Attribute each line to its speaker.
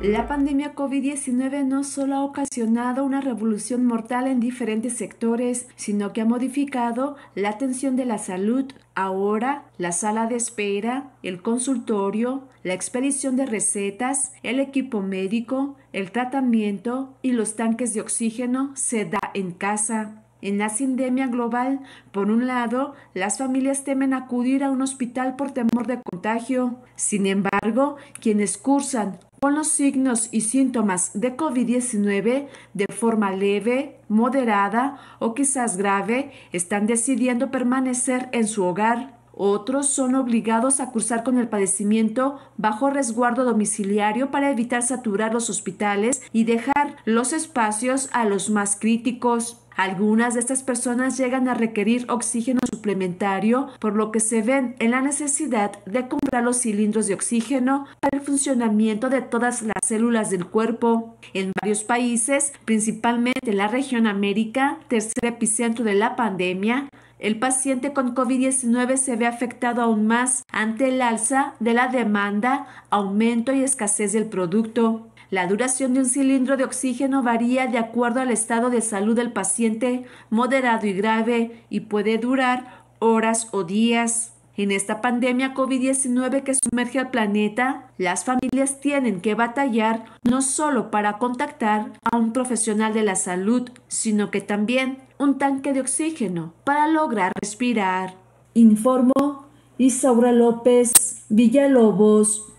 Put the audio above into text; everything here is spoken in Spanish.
Speaker 1: La pandemia COVID-19 no solo ha ocasionado una revolución mortal en diferentes sectores, sino que ha modificado la atención de la salud. Ahora, la sala de espera, el consultorio, la expedición de recetas, el equipo médico, el tratamiento y los tanques de oxígeno se da en casa. En la sindemia global, por un lado, las familias temen acudir a un hospital por temor de contagio. Sin embargo, quienes cursan con los signos y síntomas de COVID-19 de forma leve, moderada o quizás grave están decidiendo permanecer en su hogar. Otros son obligados a cursar con el padecimiento bajo resguardo domiciliario para evitar saturar los hospitales y dejar los espacios a los más críticos. Algunas de estas personas llegan a requerir oxígeno suplementario, por lo que se ven en la necesidad de comprar los cilindros de oxígeno para el funcionamiento de todas las células del cuerpo. En varios países, principalmente en la región América, tercer epicentro de la pandemia, el paciente con COVID-19 se ve afectado aún más ante el alza de la demanda, aumento y escasez del producto. La duración de un cilindro de oxígeno varía de acuerdo al estado de salud del paciente moderado y grave y puede durar horas o días. En esta pandemia COVID-19 que sumerge al planeta, las familias tienen que batallar no solo para contactar a un profesional de la salud, sino que también un tanque de oxígeno para lograr respirar. Informo Isaura López Villalobos